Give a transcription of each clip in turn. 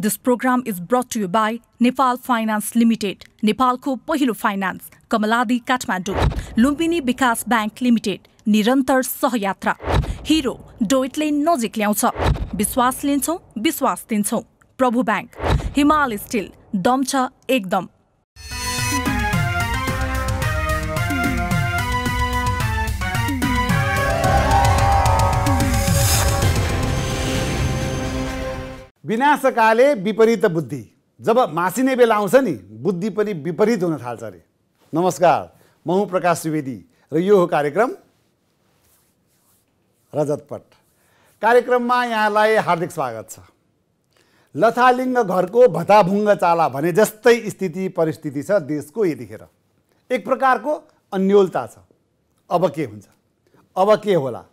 This program is brought to by Nepal finance limited नेपालको पहिलो finance कमलादी Kathmandu Lumbini विकास ब्याङ्क लिमिटेड निरन्तर सहयात्रा हिरो डोइटले नजिक ल्याउँछ विश्वास लिन्छौँ विश्वास दिन्छौँ प्रभु ब्याङ्क हिमाल स्टिल दम छ एकदम विनाशकाले विपरीत बुद्धि जब मासिने बेला आउँछ नि बुद्धि पनि विपरीत हुन थाल्छ अरे नमस्कार म हुँ प्रकाश त्रिवेदी र यो हो कार्यक्रम रजतपट कार्यक्रममा यहाँलाई हार्दिक स्वागत छ लथालिङ्ग घरको भताभुङ्ग चाला भने जस्तै स्थिति परिस्थिति छ देशको यतिखेर एक प्रकारको अन्यलता छ अब के हुन्छ अब के होला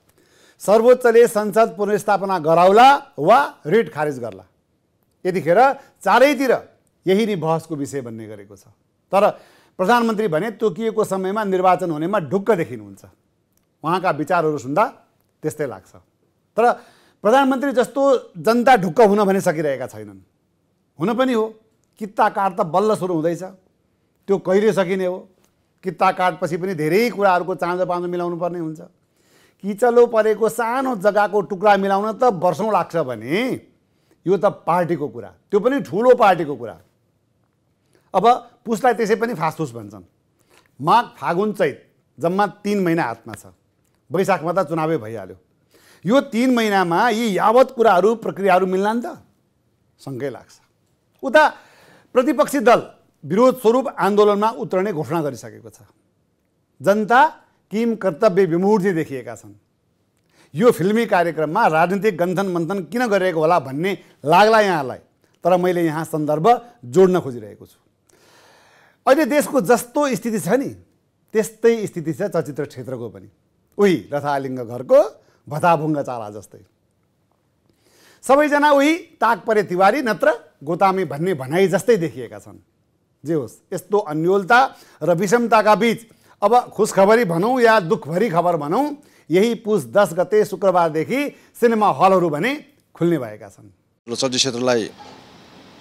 सर्वोच्चले संसद पुनर्स्थापना गराउला वा रिट खारेज गर्ला यतिखेर चारैतिर यही नै बहसको विषय बन्ने गरेको छ तर प्रधानमन्त्री भने तोकिएको समयमा निर्वाचन हुनेमा ढुक्क देखिनुहुन्छ उहाँका विचारहरू सुन्दा त्यस्तै लाग्छ तर प्रधानमन्त्री जस्तो जनता ढुक्क हुन भने सकिरहेका छैनन् हुन पनि हो काट त बल्ल सुरु हुँदैछ त्यो कहिले सकिने हो काटपछि पनि धेरै कुराहरूको चाँजो पाँजो मिलाउनु पर्ने हुन्छ किचलो परेको सानो जग्गाको टुक्रा मिलाउन त वर्षौँ लाग्छ भने यो त पार्टीको कुरा त्यो पनि ठुलो पार्टीको कुरा अब पुसलाई त्यसै पनि फासफुस भन्छन् माघ फागुन चैत जम्मा तिन महिना हातमा छ वैशाखमा त चुनावै भइहाल्यो यो तिन महिनामा यी यावत कुराहरू प्रक्रियाहरू मिल्ला नि त सङ्कै लाग्छ उता प्रतिपक्षी दल विरोध स्वरूप आन्दोलनमा उत्रने घोषणा गरिसकेको छ जनता किम कर्तव्य विमूर्ति देखिएका छन् यो फिल्मी कार्यक्रममा राजनीतिक गन्थन मन्थन किन गरिरहेको होला भन्ने लाग्ला यहाँलाई तर मैले यहाँ सन्दर्भ जोड्न खोजिरहेको छु अहिले देशको जस्तो स्थिति छ नि त्यस्तै स्थिति छ चलचित्र क्षेत्रको पनि उही रथालिङ्ग घरको भताभुङ्ग चाला जस्तै सबैजना उही ताक परे तिवारी नत्र गोतामी भन्ने भनाइ जस्तै देखिएका छन् जे होस् यस्तो अन्यलता र विषमताका बिच अब खुसखबरी भनौँ या दुःखभरि खबर भनौँ यही पुस दस गते शुक्रबारदेखि सिनेमा हलहरू भने खुल्ने भएका छन् चलचित्र क्षेत्रलाई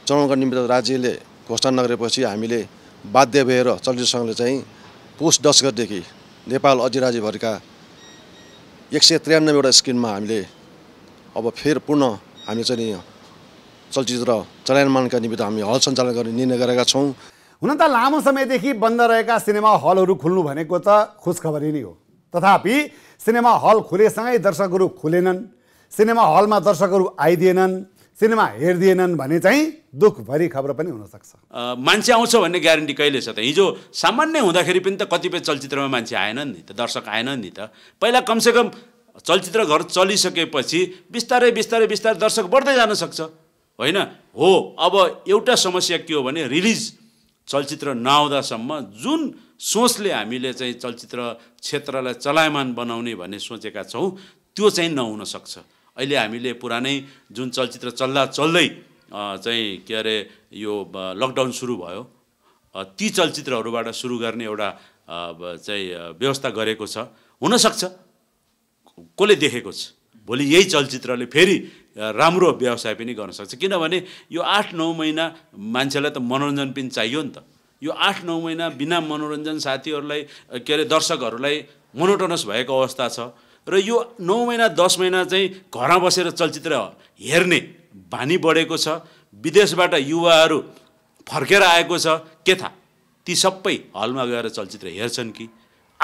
चलाउनका निमित्त राज्यले घोषणा नगरेपछि हामीले बाध्य भएर चलचित्र सङ्घले चाहिँ पुस दस गतेदेखि नेपाल अधिराज्यभरिका राज्यभरिका एक सय त्रियानब्बेवटा स्क्रिनमा हामीले अब फेर पुनः हामीले चाहिँ चलचित्र चलायमानका निमित्त हामी हल सञ्चालन गर्ने निर्णय गरेका छौँ हुन त लामो समयदेखि बन्द रहेका सिनेमा हलहरू खुल्नु भनेको त खुसखबरी नै हो तथापि सिनेमा हल खुलेसँगै दर्शकहरू खुलेनन् सिनेमा हलमा दर्शकहरू आइदिएनन् सिनेमा हेरिदिएनन् भने चाहिँ दुःखभरि खबर पनि हुनसक्छ मान्छे आउँछ भन्ने ग्यारेन्टी कहिले छ त हिजो सामान्य हुँदाखेरि पनि त कतिपय चलचित्रमा मान्छे आएनन् नि त दर्शक आएनन् नि त पहिला कमसेकम चलचित्र घर चलिसकेपछि बिस्तारै बिस्तारै बिस्तारै दर्शक बढ्दै जान सक्छ होइन हो अब एउटा समस्या के हो भने रिलिज चलचित्र नआउँदासम्म जुन सोचले हामीले चाहिँ चलचित्र क्षेत्रलाई चलायमान बनाउने भन्ने सोचेका छौँ त्यो चाहिँ नहुनसक्छ अहिले हामीले पुरानै जुन चलचित्र चल्दा चल्दै चाहिँ के अरे यो लकडाउन सुरु भयो ती चलचित्रहरूबाट सुरु गर्ने एउटा चाहिँ व्यवस्था गरेको छ हुनसक्छ कसले देखेको छ भोलि यही चलचित्रले फेरि राम्रो व्यवसाय पनि गर्न सक्छ किनभने यो आठ नौ महिना मान्छेलाई त मनोरञ्जन पनि चाहियो नि त यो आठ नौ महिना बिना मनोरञ्जन साथीहरूलाई के अरे दर्शकहरूलाई मोनोटोनस भएको अवस्था छ र यो नौ महिना दस महिना चाहिँ घरमा बसेर चलचित्र हेर्ने बानी बढेको छ विदेशबाट युवाहरू फर्केर आएको छ के था ती सबै हलमा गएर चलचित्र हेर्छन् कि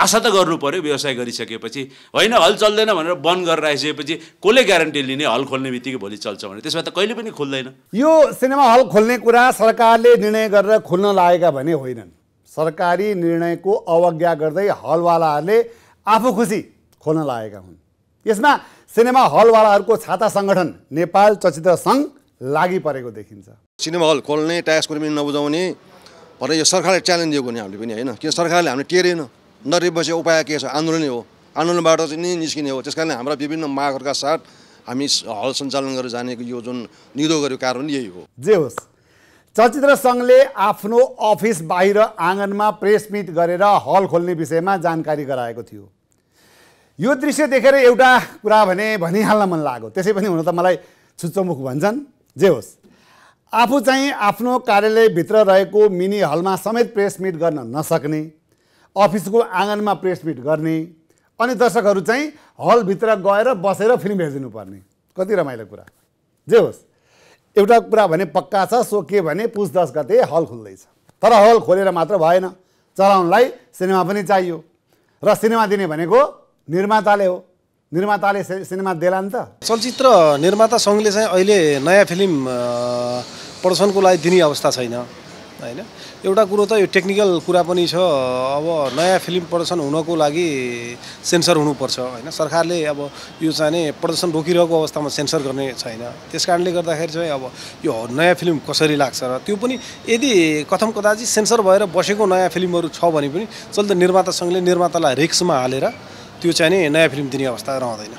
आशा त गर्नु पऱ्यो व्यवसाय गरिसकेपछि होइन हल चल्दैन भनेर बन्द गरेर आइसकेपछि कसले ग्यारेन्टी लिने हल खोल्ने बित्तिकै भोलि चल्छ भने त्यसमा त कहिले पनि खोल्दैन यो सिनेमा हल खोल्ने कुरा सरकारले निर्णय गरेर खुल्न लागेका भने होइनन् सरकारी निर्णयको अवज्ञा गर्दै हलवालाहरूले आफू खुसी खोल्न लागेका हुन् यसमा सिनेमा हलवालाहरूको छाता सङ्गठन नेपाल चलचित्र सङ्घ लागि परेको देखिन्छ सिनेमा हल खोल्ने ट्याक्स पनि नबुझाउने भनेर यो सरकारले च्यालेन्ज दिएको नि हामीले पनि होइन किन सरकारले हामीले टेरेन नरिबसे उपाय के छ आन्दोलनै हो आन्दोलनबाट चाहिँ नै निस्किने हो त्यस कारणले हाम्रा विभिन्न मागहरूका साथ हामी हल सञ्चालन गरेर जानेको यो जुन निदो गरेको कारण यही हो जे होस् चलचित्र सङ्घले आफ्नो अफिस बाहिर आँगनमा प्रेस मिट गरेर हल खोल्ने विषयमा जानकारी गराएको थियो यो दृश्य देखेर एउटा कुरा भने भनिहाल्न मन लाग्यो त्यसै पनि हुन त मलाई छुच्चोमुख भन्छन् जे होस् आफू चाहिँ आफ्नो कार्यालयभित्र रहेको मिनी हलमा समेत प्रेस मिट गर्न नसक्ने अफिसको आँगनमा प्रेस मिट गर्ने अनि दर्शकहरू चाहिँ हलभित्र गएर बसेर फिल्म पर्ने कति रमाइलो कुरा जे होस् एउटा कुरा भने पक्का छ सो के भने पुस दस गते हल खुल्दैछ तर हल खोलेर मात्र भएन चलाउनलाई सिनेमा पनि चाहियो र सिनेमा दिने भनेको निर्माताले हो निर्माताले सिनेमा देला नि त चलचित्र निर्माता सङ्घले चाहिँ अहिले नयाँ फिल्म प्रदर्शनको लागि दिने अवस्था छैन होइन एउटा कुरो त यो टेक्निकल कुरा पनि छ अब नयाँ फिल्म प्रदर्शन हुनको लागि सेन्सर हुनुपर्छ होइन सरकारले अब यो चाहिँ प्रदर्शन रोकिरहेको अवस्थामा सेन्सर गर्ने छैन त्यस कारणले गर्दाखेरि चाहिँ अब यो नयाँ फिल्म कसरी लाग्छ र त्यो पनि यदि कथम चाहिँ सेन्सर भएर बसेको नयाँ फिल्महरू छ भने पनि चल्दो निर्मातासँगले निर्मातालाई रिक्समा हालेर त्यो चाहिँ नि नयाँ फिल्म दिने अवस्था रहँदैन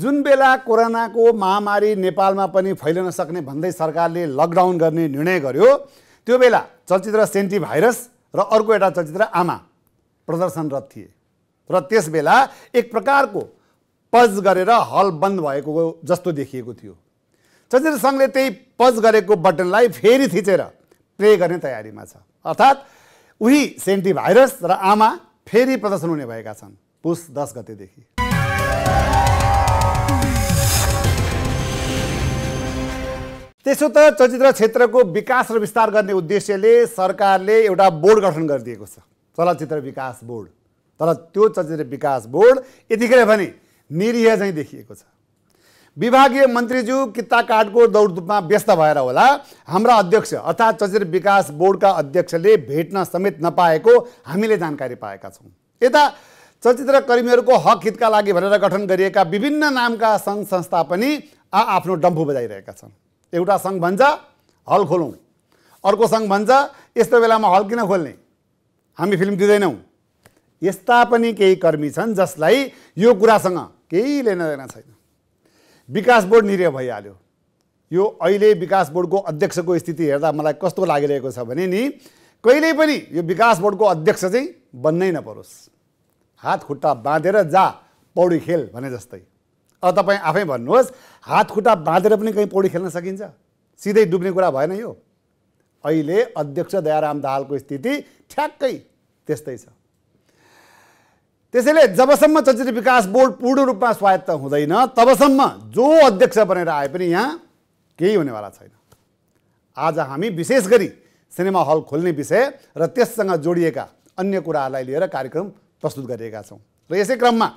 जुन बेला कोरोनाको महामारी नेपालमा पनि फैलिन सक्ने भन्दै सरकारले लकडाउन गर्ने निर्णय गर्यो त्यो बेला चलचित्र सेन्टी भाइरस र अर्को एउटा चलचित्र आमा प्रदर्शनरत थिए र त्यस बेला एक प्रकारको पज गरेर हल बन्द भएको जस्तो देखिएको थियो चलचित्र सङ्घले त्यही पज गरेको बटनलाई फेरि थिचेर प्ले गर्ने तयारीमा छ अर्थात् उही सेन्टी भाइरस र आमा फेरि प्रदर्शन हुने भएका छन् पुस दस गतेदेखि त्यसो त चलचित्र क्षेत्रको विकास र विस्तार गर्ने उद्देश्यले सरकारले एउटा बोर्ड गठन गरिदिएको छ चलचित्र विकास बोर्ड तर त्यो चलचित्र विकास बोर्ड यतिखेर भने निरीह चाहिँ देखिएको छ विभागीय मन्त्रीज्यू किता कार्डको दौडधुपमा व्यस्त भएर होला हाम्रा अध्यक्ष अर्थात् चलचित्र विकास बोर्डका अध्यक्षले भेट्न समेत नपाएको हामीले जानकारी पाएका छौँ यता चलचित्र कर्मीहरूको हक हितका लागि भनेर गठन गरिएका विभिन्न नामका सङ्घ संस्था पनि आ आफ्नो डम्फु बजाइरहेका छन् एउटा सङ्घ भन्छ हल खोलौँ अर्को सङ्घ भन्छ यस्तो बेलामा हल किन खोल्ने हामी फिल्म दिँदैनौँ यस्ता पनि केही कर्मी छन् जसलाई यो कुरासँग केही लेनदेन छैन विकास बोर्ड निरीह भइहाल्यो यो अहिले विकास बोर्डको अध्यक्षको स्थिति हेर्दा मलाई कस्तो लागिरहेको छ भने नि कहिल्यै पनि यो विकास बोर्डको अध्यक्ष चाहिँ बन्नै नपरोस् हात खुट्टा बाँधेर जा पौडी खेल भने जस्तै अब तपाईँ आफै भन्नुहोस् हात खुट्टा बाँधेर पनि कहीँ पौडी खेल्न सकिन्छ सिधै डुब्ने कुरा भएन यो अहिले अध्यक्ष दयाराम दाहालको स्थिति ठ्याक्कै त्यस्तै छ त्यसैले जबसम्म चलचित्र विकास बोर्ड पूर्ण रूपमा स्वायत्त हुँदैन तबसम्म जो अध्यक्ष बनेर आए पनि यहाँ केही हुनेवाला छैन आज हामी विशेष गरी सिनेमा हल खोल्ने विषय र त्यससँग जोडिएका अन्य कुराहरूलाई लिएर कार्यक्रम प्रस्तुत गरिएका छौँ र यसै क्रममा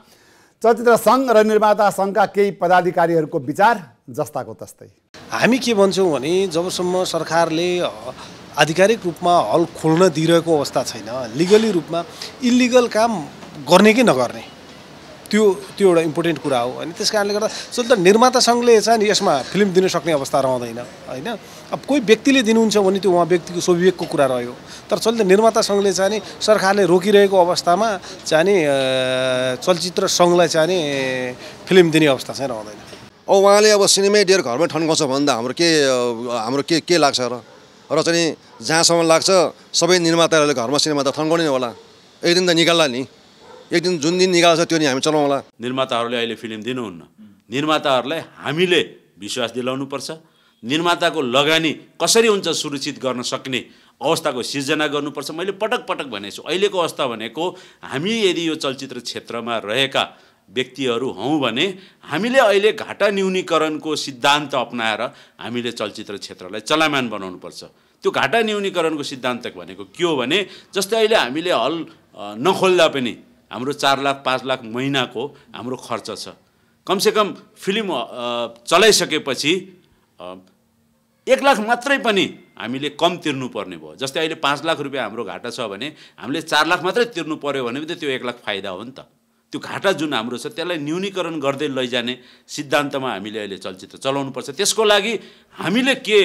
चलचित्र सङ्घ र निर्माता सङ्घका केही पदाधिकारीहरूको विचार जस्ताको तस्तै हामी के भन्छौँ भने जबसम्म सरकारले आधिकारिक रूपमा हल खोल्न दिइरहेको अवस्था छैन लिगली रूपमा इलिगल काम गर्ने कि नगर्ने त्यो त्यो एउटा इम्पोर्टेन्ट कुरा हो होइन त्यस कारणले गर्दा सो त निर्माता सङ्घले चाहिँ नि यसमा फिल्म दिन सक्ने अवस्था रहँदैन होइन अब कोही व्यक्तिले दिनुहुन्छ भने त्यो उहाँ व्यक्तिको स्वविवेकको कुरा रह्यो तर चलचित्र निर्माता सङ्घले चाहिँ सरकारले रोकिरहेको अवस्थामा चाहिँ नि चलचित्र सङ्घलाई चाहिँ नि फिल्म दिने अवस्था चाहिँ रहँदैन अब उहाँले अब सिनेमै डेयर घरमै ठन्काउँछ भन्दा हाम्रो के हाम्रो के के लाग्छ र र चाहिँ जहाँसम्म लाग्छ सबै निर्माताहरूले घरमा सिनेमा त ठन्काउने होला एक दिन त निकाल्ला नि एक दिन जुन दिन निकाल्छ त्यो दिन हामी चलाउँला निर्माताहरूले अहिले फिल्म दिनुहुन्न निर्माताहरूलाई हामीले विश्वास दिलाउनुपर्छ निर्माताको लगानी कसरी हुन्छ सुरक्षित गर्न सक्ने अवस्थाको सिर्जना गर्नुपर्छ मैले पटक पटक भनेको छु अहिलेको अवस्था भनेको हामी यदि यो चलचित्र क्षेत्रमा रहेका व्यक्तिहरू हौँ भने हामीले अहिले घाटा न्यूनीकरणको सिद्धान्त अप्नाएर हामीले चलचित्र क्षेत्रलाई चलामान बनाउनुपर्छ त्यो घाटा न्यूनीकरणको सिद्धान्त भनेको के हो भने जस्तै अहिले हामीले हल नखोल्दा पनि हाम्रो चार लाख पाँच लाख महिनाको हाम्रो खर्च छ कमसेकम फिल्म चलाइसकेपछि एक लाख मात्रै पनि हामीले कम तिर्नुपर्ने भयो जस्तै अहिले पाँच लाख रुपियाँ हाम्रो घाटा छ भने हामीले चार लाख मात्रै तिर्नु पऱ्यो भने पनि त त्यो एक लाख फाइदा हो नि त त्यो घाटा जुन हाम्रो छ त्यसलाई न्यूनीकरण गर्दै लैजाने सिद्धान्तमा हामीले अहिले चलचित्र चलाउनुपर्छ त्यसको लागि हामीले के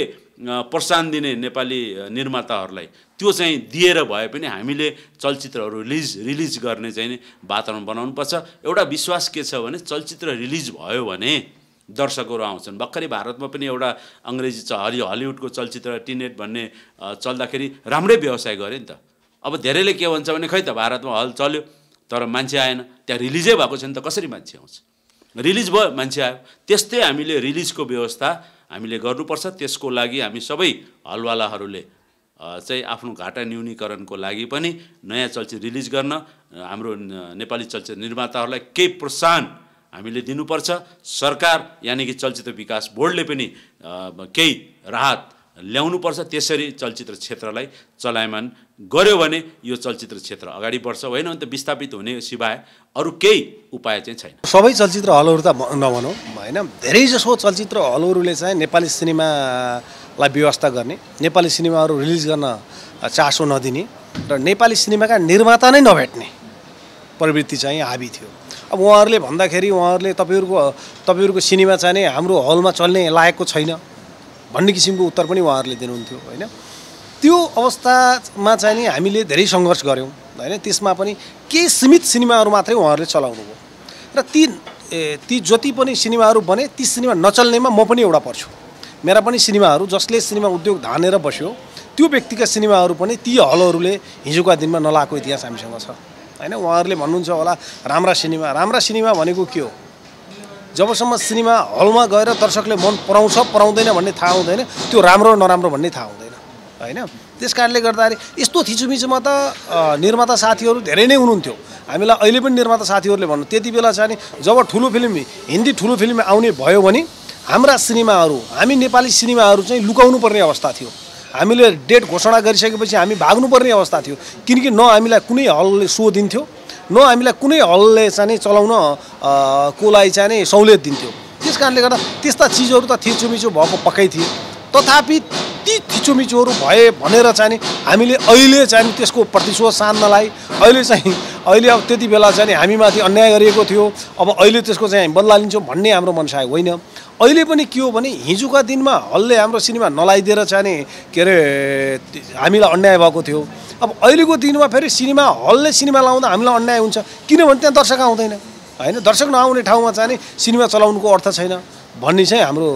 प्रोत्साहन दिने नेपाली निर्माताहरूलाई त्यो चाहिँ दिएर भए पनि हामीले चलचित्रहरू रिलिज रिलिज गर्ने चाहिँ नि वातावरण बनाउनुपर्छ एउटा विश्वास के छ भने चलचित्र रिलिज भयो भने दर्शकहरू आउँछन् भर्खरै भारतमा पनि एउटा अङ्ग्रेजी हरि हलिउडको चलचित्र टिनेट भन्ने चल्दाखेरि राम्रै व्यवसाय गऱ्यो नि त अब धेरैले के भन्छ भने खै त भारतमा हल चल्यो तर मान्छे आएन त्यहाँ रिलिजै भएको छ नि त कसरी मान्छे आउँछ रिलिज भयो मान्छे आयो त्यस्तै हामीले रिलिजको व्यवस्था हामीले गर्नुपर्छ त्यसको लागि हामी सबै हलवालाहरूले चाहिँ आफ्नो घाटा न्यूनीकरणको लागि पनि नयाँ चलचित्र रिलिज गर्न हाम्रो नेपाली चलचित्र निर्माताहरूलाई केही प्रोत्साहन हामीले दिनुपर्छ सरकार यानि कि चलचित्र विकास बोर्डले पनि केही राहत ल्याउनुपर्छ त्यसरी चलचित्र क्षेत्रलाई चलायमान गर्यो भने यो चलचित्र क्षेत्र अगाडि बढ्छ होइन भने त विस्थापित हुने सिवाय अरू केही उपाय चाहिँ छैन सबै चलचित्र हलहरू त नभनौँ होइन धेरैजसो चलचित्र हलहरूले चाहिँ नेपाली सिनेमा लाई व्यवस्था गर्ने नेपाली सिनेमाहरू रिलिज गर्न चासो नदिने र नेपाली सिनेमाका निर्माता नै नभेट्ने प्रवृत्ति चाहिँ हाबी थियो अब उहाँहरूले भन्दाखेरि उहाँहरूले तपाईँहरूको तपाईँहरूको सिनेमा चाहिँ नै हाम्रो हलमा चल्ने लायकको छैन भन्ने किसिमको उत्तर पनि उहाँहरूले दिनुहुन्थ्यो होइन त्यो अवस्थामा चाहिँ नि हामीले धेरै सङ्घर्ष गऱ्यौँ होइन त्यसमा पनि केही सीमित सिनेमाहरू मात्रै उहाँहरूले भयो र ती ती जति पनि सिनेमाहरू बने ती सिनेमा नचल्नेमा म पनि एउटा पर्छु मेरा पनि सिनेमाहरू जसले सिनेमा उद्योग धानेर बस्यो त्यो व्यक्तिका सिनेमाहरू पनि ती हलहरूले हिजोका दिनमा नलाएको इतिहास हामीसँग छ होइन उहाँहरूले भन्नुहुन्छ होला राम्रा सिनेमा राम्रा सिनेमा भनेको के हो जबसम्म सिनेमा हलमा गएर दर्शकले मन पराउँछ पराउँदैन भन्ने थाहा हुँदैन त्यो राम्रो नराम्रो भन्ने थाहा हुँदैन होइन त्यस कारणले गर्दाखेरि यस्तो थिचुमिचुमा त निर्माता साथीहरू धेरै नै हुनुहुन्थ्यो हामीलाई अहिले पनि निर्माता साथीहरूले भन्नु त्यति बेला चाहिँ जब ठुलो फिल्म हिन्दी ठुलो फिल्म आउने भयो भने हाम्रा सिनेमाहरू हामी नेपाली सिनेमाहरू चाहिँ लुकाउनु पर्ने अवस्था थियो हामीले डेट घोषणा गरिसकेपछि हामी भाग्नुपर्ने अवस्था थियो किनकि न हामीलाई कुनै हलले सो दिन्थ्यो न हामीलाई कुनै हलले चाहिँ चलाउन कोलाई चाहिँ सहुलियत दिन्थ्यो त्यस कारणले गर्दा त्यस्ता चिजहरू त थिचोमिचो भएको पक्कै थिए तथापि ती थिचोमिचोहरू भए भनेर चाहिँ हामीले अहिले चाहिँ त्यसको प्रतिशोध सान्नलाई अहिले चाहिँ अहिले अब त्यति बेला चाहिँ हामीमाथि अन्याय गरिएको थियो अब अहिले त्यसको चाहिँ हामी बदला लिन्छौँ भन्ने हाम्रो मनसाय होइन अहिले पनि के हो भने हिजोका दिनमा हलले हाम्रो सिनेमा नलाइदिएर चाहिँ के अरे हामीलाई अन्याय भएको थियो अब अहिलेको दिनमा फेरि सिनेमा हलले सिनेमा लाउँदा हामीलाई अन्याय हुन्छ किनभने त्यहाँ दर्शक आउँदैन होइन दर्शक नआउने ठाउँमा चाहिँ सिनेमा चलाउनुको अर्थ छैन भन्ने चाहिँ हाम्रो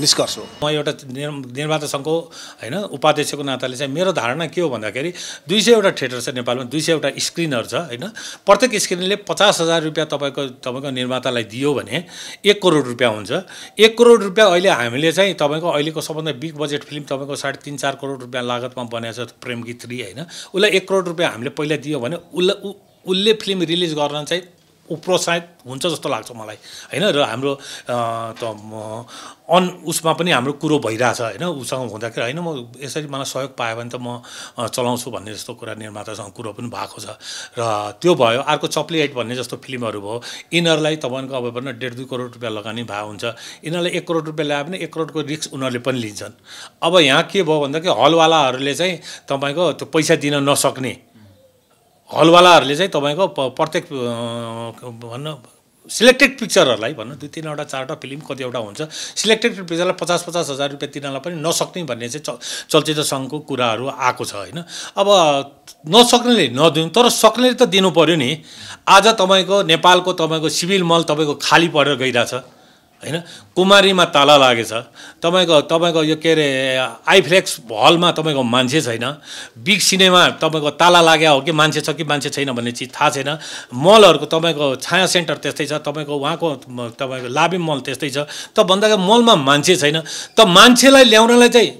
निष्कर्ष हो म एउटा निर्माता सङ्घको होइन उपाध्यक्षको नाताले चाहिँ मेरो धारणा के हो भन्दाखेरि दुई सयवटा थिएटर छ नेपालमा दुई सयवटा स्क्रिनहरू छ होइन प्रत्येक स्क्रिनले पचास हजार रुपियाँ तपाईँको तपाईँको निर्मातालाई दियो भने एक करोड रुपियाँ हुन्छ एक करोड रुपियाँ अहिले हामीले चाहिँ तपाईँको अहिलेको सबभन्दा बिग बजेट फिल्म तपाईँको साढे तिन चार करोड रुपियाँ लागतमा बनाएको छ गीत थ्री होइन उसलाई एक करोड रुपियाँ हामीले पहिला दियो भने उसलाई उसले फिल्म रिलिज गर्न चाहिँ प्रोत्साहित हुन्छ जस्तो लाग्छ मलाई होइन र हाम्रो त अन उसमा पनि हाम्रो कुरो भइरहेछ होइन उसँग हुँदाखेरि होइन म यसरी मलाई सहयोग पायो भने त म चलाउँछु भन्ने जस्तो कुरा निर्मातासँग कुरो पनि भएको छ र त्यो भयो अर्को चप्ली एट भन्ने जस्तो फिल्महरू भयो यिनीहरूलाई तपाईँको अब भनौँ डेढ दुई करोड रुपियाँ लगानी भएको हुन्छ यिनीहरूलाई एक करोड रुपियाँ ल्यायो भने एक करोडको रिक्स उनीहरूले पनि लिन्छन् अब यहाँ के भयो भन्दाखेरि हलवालाहरूले चाहिँ तपाईँको त्यो पैसा दिन नसक्ने हलवालाहरूले चाहिँ तपाईँको प्रत्येक भन्न सिलेक्टेड पिक्चरहरूलाई भनौँ दुई तिनवटा चारवटा फिल्म कतिवटा हुन्छ सिलेक्टेड पिक्चरलाई पचास पचास हजार रुपियाँ तिनीहरूलाई पनि नसक्ने भन्ने चाहिँ चलचित्र सङ्घको कुराहरू आएको छ होइन अब नसक्नेले नदिउँ तर सक्नेले त दिनु पऱ्यो नि आज तपाईँको नेपालको तपाईँको सिभिल मल तपाईँको खाली परेर गइरहेछ होइन कुमारीमा ताला लागेछ तपाईँको तपाईँको यो के अरे आइफ्लेक्स हलमा तपाईँको मान्छे छैन बिग सिनेमा तपाईँको ताला लागे हो कि मान्छे छ कि मान्छे छैन भन्ने चिज थाहा छैन मलहरूको तपाईँको छाया सेन्टर त्यस्तै छ तपाईँको उहाँको तपाईँको लाबी मल त्यस्तै छ त भन्दाखेरि मलमा मान्छे छैन त मान्छेलाई ल्याउनलाई चाहिँ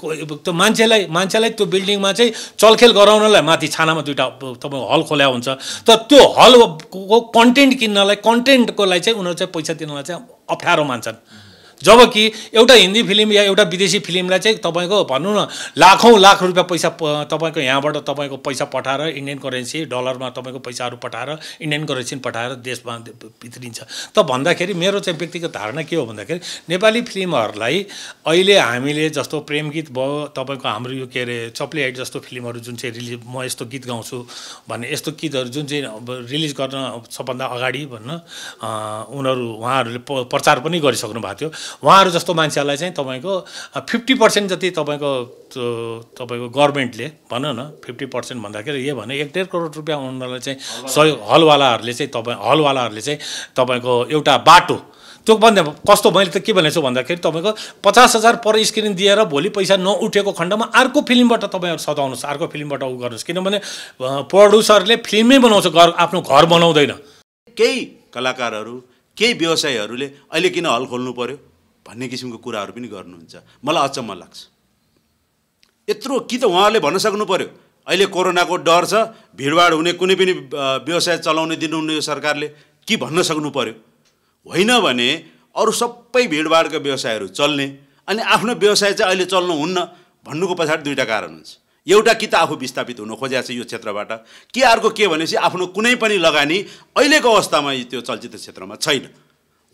त्यो मान्छेलाई मान्छेलाई त्यो बिल्डिङमा चाहिँ चलखेल गराउनलाई माथि छानामा दुइटा तपाईँको हल खोल्या हुन्छ त त्यो हलको कन्टेन्ट किन्नलाई कन्टेन्टको लागि चाहिँ उनीहरू चाहिँ पैसा तिर्नलाई चाहिँ अप्ठ्यारो मान्छन् जबकि एउटा हिन्दी फिल्म या एउटा विदेशी फिल्मलाई चाहिँ तपाईँको भनौँ न लाखौँ लाख रुपियाँ पैसा तपाईँको यहाँबाट तपाईँको पैसा पठाएर इन्डियन करेन्सी डलरमा तपाईँको पैसाहरू पठाएर इन्डियन करेन्सी पठाएर देशमा भित्रिन्छ त भन्दाखेरि मेरो चाहिँ व्यक्तिगत धारणा के हो भन्दाखेरि नेपाली फिल्महरूलाई अहिले हामीले जस्तो प्रेम गीत भयो तपाईँको हाम्रो यो के अरे चप्ली हाइट जस्तो फिल्महरू जुन चाहिँ रिलिज म यस्तो गीत गाउँछु भन्ने यस्तो गीतहरू जुन चाहिँ रिलिज गर्न सबभन्दा अगाडि भन्न उनीहरू उहाँहरूले प्रचार पनि गरिसक्नु भएको थियो उहाँहरू जस्तो मान्छेहरूलाई चाहिँ तपाईँको फिफ्टी पर्सेन्ट जति तपाईँको तपाईँको गभर्मेन्टले भन न फिफ्टी पर्सेन्ट भन्दाखेरि यो भने एक डेढ करोड रुपियाँ उनीहरूलाई चाहिँ सहयोग हलवालाहरूले चाहिँ तपाईँ हलवालाहरूले चाहिँ तपाईँको एउटा बाटो त्यो भन्दा कस्तो मैले त के भनेको छु भन्दाखेरि तपाईँको पचास हजार पर स्क्रिन दिएर भोलि पैसा नउठेको खण्डमा अर्को फिल्मबाट तपाईँहरू सताउनुहोस् अर्को फिल्मबाट उ गर्नुहोस् किनभने प्रड्युसरले फिल्मै बनाउँछ घर आफ्नो घर बनाउँदैन केही कलाकारहरू केही व्यवसायीहरूले अहिले किन हल खोल्नु पऱ्यो भन्ने किसिमको कुराहरू पनि गर्नुहुन्छ मलाई अचम्म लाग्छ यत्रो कि त उहाँहरूले भन्न सक्नु पऱ्यो अहिले कोरोनाको डर छ भिडभाड हुने कुनै पनि व्यवसाय चलाउने दिनुहुन्न यो सरकारले कि भन्न सक्नु पऱ्यो होइन भने अरू सबै भिडभाडका व्यवसायहरू चल्ने अनि आफ्नो व्यवसाय चाहिँ अहिले चल्नु हुन्न भन्नुको पछाडि दुईवटा कारण हुन्छ एउटा कि त आफू विस्थापित हुन खोजेको छ यो क्षेत्रबाट कि अर्को के भनेपछि आफ्नो कुनै पनि लगानी अहिलेको अवस्थामा त्यो चलचित्र क्षेत्रमा छैन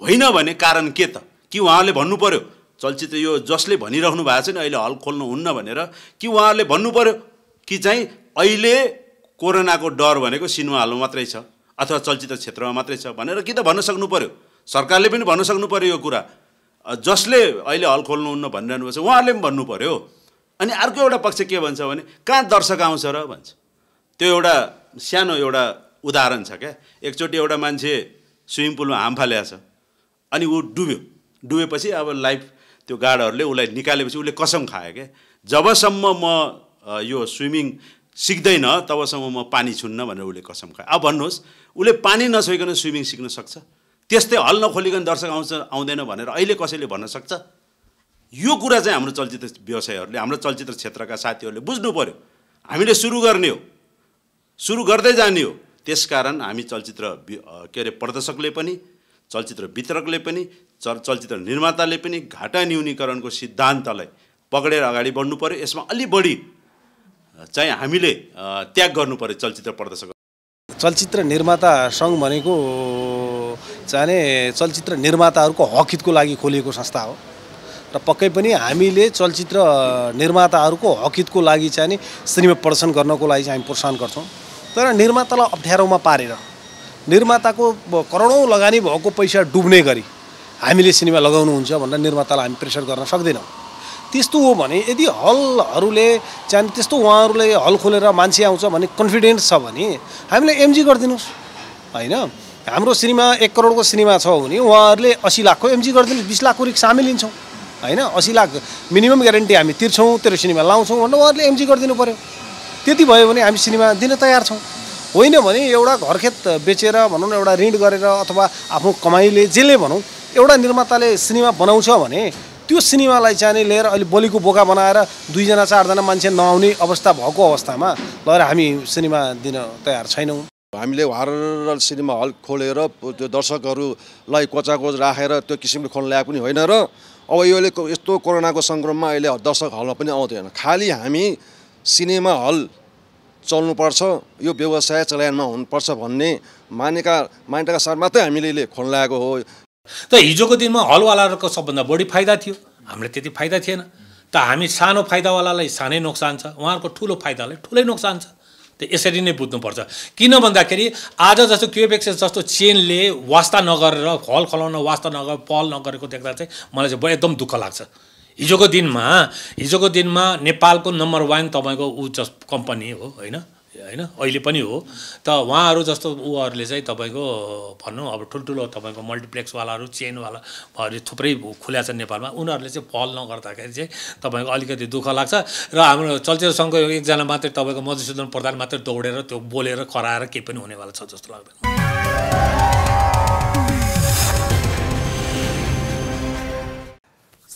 होइन भने कारण के त कि उहाँहरूले भन्नु पऱ्यो चलचित्र यो जसले भनिरहनु भएको छ नि अहिले हल खोल्नु हुन्न भनेर कि उहाँहरूले भन्नु पऱ्यो कि चाहिँ अहिले कोरोनाको डर भनेको सिनेमा हलमा मात्रै छ अथवा चलचित्र क्षेत्रमा मात्रै छ भनेर कि त भन्न सक्नु पऱ्यो सरकारले पनि भन्न सक्नु पऱ्यो यो कुरा जसले अहिले हल खोल्नुहुन्न भनिरहनु भएको छ उहाँहरूले पनि भन्नु पऱ्यो अनि अर्को एउटा पक्ष के भन्छ भने कहाँ दर्शक आउँछ र भन्छ त्यो एउटा सानो एउटा उदाहरण छ क्या एकचोटि एउटा मान्छे स्विमिङ पुलमा हाम्फा ल्याएको छ अनि ऊ डुब्यो डुबेपछि अब लाइफ त्यो गार्डहरूले उसलाई निकालेपछि उसले कसम खायो क्या जबसम्म म यो स्विमिङ सिक्दैन तबसम्म म पानी छुन्न भनेर उसले कसम खायो अब भन्नुहोस् उसले पानी नछोइकन स्विमिङ सिक्न सक्छ त्यस्तै हल नखोलिकन दर्शक आउँछ आउँदैन भनेर अहिले कसैले भन्न सक्छ यो कुरा चाहिँ हाम्रो चलचित्र व्यवसायहरूले हाम्रो चलचित्र क्षेत्रका साथीहरूले बुझ्नु पऱ्यो हामीले सुरु गर्ने हो सुरु गर्दै जाने हो त्यसकारण हामी चलचित्र के अरे प्रदर्शकले पनि चलचित्र वितरकले पनि चल चलचित्र निर्माताले पनि घाटा न्यूनीकरणको सिद्धान्तलाई पक्रेर अगाडि बढ्नु पऱ्यो यसमा अलि बढी चाहिँ हामीले त्याग गर्नु पऱ्यो चलचित्र प्रदर्शक चलचित्र निर्माता सङ्घ भनेको चाहिँ चलचित्र निर्माताहरूको हकितको लागि खोलिएको संस्था हो र पक्कै पनि हामीले चलचित्र निर्माताहरूको हकितको लागि चाहिँ नि सिनेमा प्रदर्शन गर्नको लागि चाहिँ हामी प्रोत्साहन गर्छौँ तर निर्मातालाई अप्ठ्यारोमा पारेर निर्माताको करोडौँ लगानी भएको पैसा डुब्ने गरी हामीले सिनेमा लगाउनुहुन्छ भनेर निर्मातालाई हामी प्रेसर गर्न सक्दैनौँ त्यस्तो हो भने यदि हलहरूले चाहिँ त्यस्तो उहाँहरूले हल खोलेर मान्छे आउँछ भने कन्फिडेन्स छ भने हामीलाई एमजी गरिदिनुहोस् होइन हाम्रो सिनेमा एक करोडको सिनेमा छ भने उहाँहरूले असी लाखको एमजी गरिदिनुहोस् बिस लाखको रिक्स हामी लिन्छौँ होइन असी लाख मिनिमम ग्यारेन्टी हामी तिर्छौँ तेरो सिनेमा लाउँछौँ भनेर उहाँहरूले एमजी गरिदिनु पऱ्यो त्यति भयो भने हामी सिनेमा दिन तयार छौँ होइन भने एउटा घरखेत बेचेर भनौँ न एउटा ऋण गरेर अथवा आफ्नो कमाइले जेले भनौँ एउटा निर्माताले सिनेमा बनाउँछ भने त्यो सिनेमालाई चाहिँ लिएर अहिले बलिको बोका बनाएर दुईजना चारजना मान्छे नआउने अवस्था भएको अवस्थामा लगेर हामी सिनेमा दिन तयार छैनौँ हामीले हरर सिनेमा हल खोलेर त्यो दर्शकहरूलाई कोचाकोच राखेर त्यो किसिमले खोल्न ल्याएको पनि होइन र अब यो अहिले यस्तो कोरोनाको सङ्क्रमणमा अहिले दर्शक हलमा पनि आउँदैन खालि हामी सिनेमा हल चल्नुपर्छ यो व्यवसाय चलायनमा हुनुपर्छ भन्ने मानेका मान्यताका साथ मात्रै हामीले खोल लागेको हो त हिजोको दिनमा हलवालाहरूको सबभन्दा बढी फाइदा थियो हामीलाई त्यति फाइदा थिएन त हामी सानो फाइदावालालाई सानै नोक्सान छ उहाँहरूको ठुलो फाइदालाई ठुलै नोक्सान छ त्यो यसरी नै बुझ्नुपर्छ किन भन्दाखेरि आज जस्तो क्युबेक्स जस्तो चेनले वास्ता नगरेर हल खलाउन वास्ता नगर पहल नगरेको देख्दा चाहिँ मलाई चाहिँ एकदम दुःख लाग्छ हिजोको दिनमा हिजोको दिनमा नेपालको नम्बर वान तपाईँको ऊ जस कम्पनी हो होइन होइन अहिले पनि हो त उहाँहरू जस्तो उहरूले चाहिँ तपाईँको भन्नु अब ठुल्ठुलो तपाईँको मल्टिप्लेक्सवालाहरू चेनवालाहरू थुप्रै खुल्या छ नेपालमा उनीहरूले चाहिँ पहल नगर्दाखेरि चाहिँ तपाईँको अलिकति दुःख लाग्छ र हाम्रो चलचित्र सङ्घको एकजना मात्रै तपाईँको मधुसूदन प्रधान मात्रै दौडेर त्यो बोलेर कराएर केही पनि हुनेवाला छ जस्तो लाग्दैन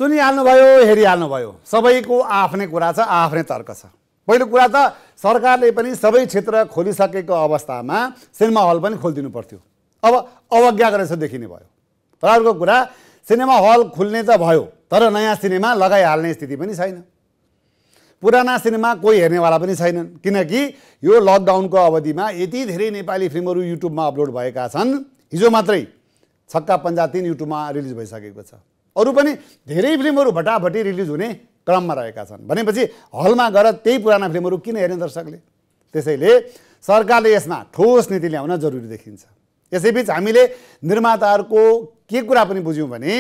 सुनिहाल्नुभयो हेरिहाल्नुभयो सबैको आफ्नै कुरा छ आफ्नै तर्क छ पहिलो कुरा त सरकारले पनि सबै क्षेत्र खोलिसकेको अवस्थामा सिनेमा हल पनि खोलिदिनु पर्थ्यो अब अवज्ञा गरेछ देखिने भयो र अर्को कुरा सिनेमा हल खुल्ने त भयो तर नयाँ सिनेमा लगाइहाल्ने स्थिति पनि छैन पुराना सिनेमा कोही हेर्नेवाला पनि छैनन् किनकि यो लकडाउनको अवधिमा यति धेरै नेपाली फिल्महरू युट्युबमा अपलोड भएका छन् हिजो मात्रै छक्का पन्जा तिन युट्युबमा रिलिज भइसकेको छ अरू पनि धेरै फिल्महरू भटाभटी रिलिज हुने क्रममा रहेका छन् भनेपछि हलमा गएर त्यही पुराना फिल्महरू किन हेर्ने दर्शकले त्यसैले सरकारले यसमा ठोस नीति ल्याउन जरुरी देखिन्छ यसैबिच हामीले निर्माताहरूको के कुरा पनि बुझ्यौँ भने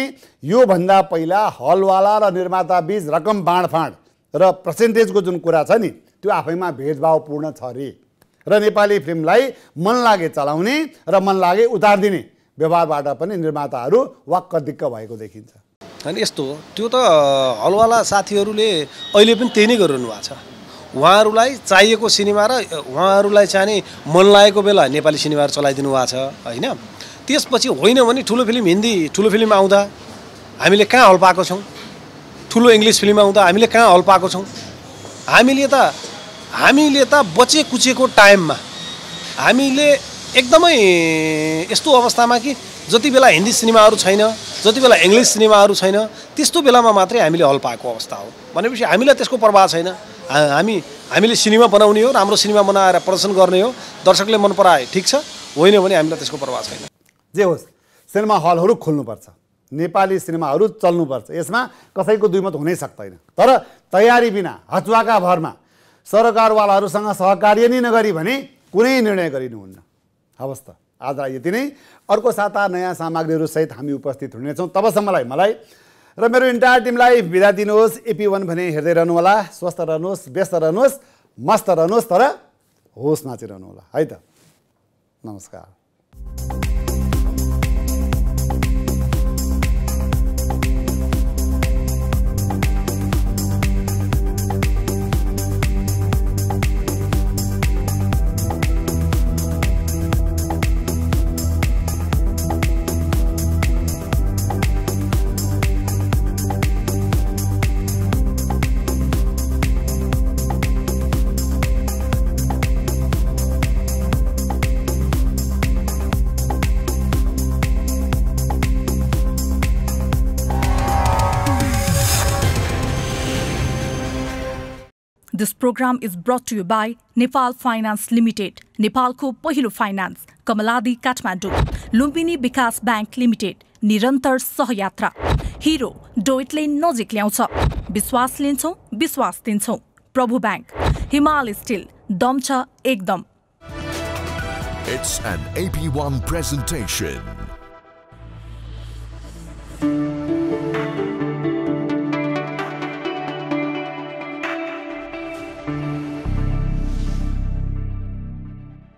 योभन्दा पहिला हलवाला र निर्माता निर्माताबीच रकम बाँडफाँड र पर्सेन्टेजको जुन कुरा छ नि त्यो आफैमा भेदभावपूर्ण छ रे र नेपाली फिल्मलाई मन लागे चलाउने र मन लागे उतारिदिने व्यवहारबाट पनि निर्माताहरू वाक्क दिक्क भएको देखिन्छ होइन यस्तो त्यो त हलवाला साथीहरूले अहिले पनि त्यही नै गरिरहनु भएको छ उहाँहरूलाई चाहिएको सिनेमा र उहाँहरूलाई चाहिँ मन लागेको बेला नेपाली सिनेमाहरू चलाइदिनु भएको छ होइन त्यसपछि होइन भने ठुलो फिल्म हिन्दी ठुलो फिल्म आउँदा हामीले कहाँ हल पाएको छौँ ठुलो इङ्ग्लिस फिल्म आउँदा हामीले कहाँ हल पाएको छौँ हामीले त हामीले त बचे टाइममा हामीले एकदमै यस्तो अवस्थामा कि जति बेला हिन्दी सिनेमाहरू छैन जति बेला इङ्ग्लिस सिनेमाहरू छैन त्यस्तो बेलामा मात्रै हामीले हल पाएको अवस्था हो भनेपछि हामीलाई त्यसको प्रभाव छैन हामी हामीले सिनेमा बनाउने हो राम्रो सिनेमा बनाएर प्रदर्शन गर्ने हो दर्शकले मन पराए ठिक छ होइन भने हामीलाई त्यसको प्रभाव छैन जे होस् सिनेमा हलहरू खोल्नुपर्छ नेपाली सिनेमाहरू चल्नुपर्छ यसमा कसैको दुईमत हुनै सक्दैन तर तयारी बिना हचुवाका भरमा सरकारवालाहरूसँग सहकार्य नै नगरी भने कुनै निर्णय गरिनुहुन्न हवस् त आज यति नै अर्को साता नयाँ सामग्रीहरूसहित हामी उपस्थित हुनेछौँ तबसम्मलाई मलाई र मेरो इन्टायर टिमलाई बिदा दिनुहोस् एपी वान भने हेर्दै रहनुहोला स्वस्थ रहनुहोस् व्यस्त रहनुहोस् मस्त रहनुहोस् तर होस् नाचिरहनु होला है त नमस्कार this program is brought to you by Nepal finance limited नेपालको पहिलो फाइनान्स कमलादी काठमाडौँ लुम्बिनी विकास ब्याङ्क लिमिटेड निरन्तर सहयात्रा हिरो डोइटले नजिक ल्याउँछ विश्वास लिन्छौँ विश्वास दिन्छौँ प्रभु ब्याङ्क हिमाल स्टिल दम छ एकदम It's an AP1 presentation.